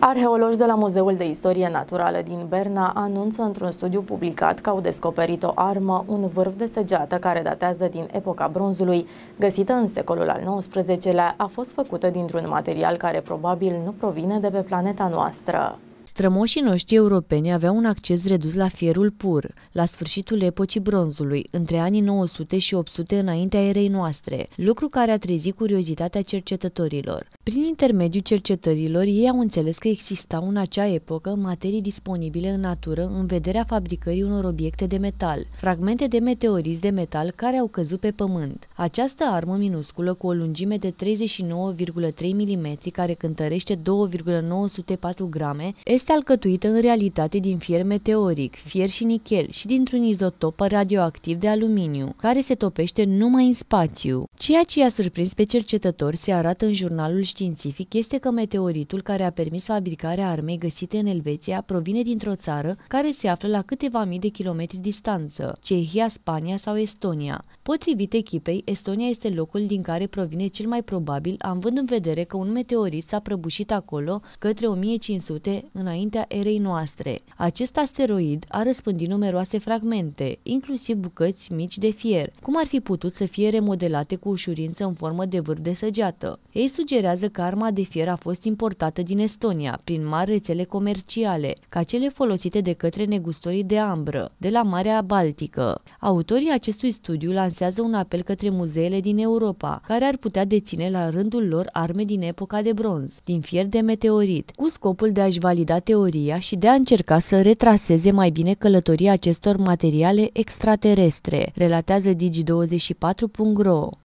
Arheologi de la Muzeul de Istorie Naturală din Berna anunță într-un studiu publicat că au descoperit o armă, un vârf de săgeată care datează din epoca bronzului. Găsită în secolul al XIX-lea, a fost făcută dintr-un material care probabil nu provine de pe planeta noastră. Strămoșii noștri europeni aveau un acces redus la fierul pur, la sfârșitul epocii bronzului, între anii 900 și 800 înaintea erei noastre, lucru care a trezit curiozitatea cercetătorilor. Prin intermediul cercetărilor, ei au înțeles că existau în acea epocă materii disponibile în natură în vederea fabricării unor obiecte de metal, fragmente de meteoriți de metal care au căzut pe pământ. Această armă minusculă cu o lungime de 39,3 mm care cântărește 2,904 grame este este alcătuită în realitate din fier meteoric, fier și nichel și dintr-un izotop radioactiv de aluminiu, care se topește numai în spațiu. Ceea ce i-a surprins pe cercetători se arată în jurnalul științific este că meteoritul care a permis fabricarea armei găsite în Elveția provine dintr-o țară care se află la câteva mii de kilometri distanță, Cehia, Spania sau Estonia. Potrivit echipei, Estonia este locul din care provine cel mai probabil, având în vedere că un meteorit s-a prăbușit acolo către 1500 înainte înaintea erei noastre. Acest asteroid a răspândit numeroase fragmente, inclusiv bucăți mici de fier, cum ar fi putut să fie remodelate cu ușurință în formă de vârf de săgeată. Ei sugerează că arma de fier a fost importată din Estonia, prin mari rețele comerciale, ca cele folosite de către negustorii de ambră, de la Marea Baltică. Autorii acestui studiu lansează un apel către muzeele din Europa, care ar putea deține la rândul lor arme din epoca de bronz, din fier de meteorit, cu scopul de a-și valida teoria și de a încerca să retraseze mai bine călătoria acestor materiale extraterestre, relatează Digi24.ro.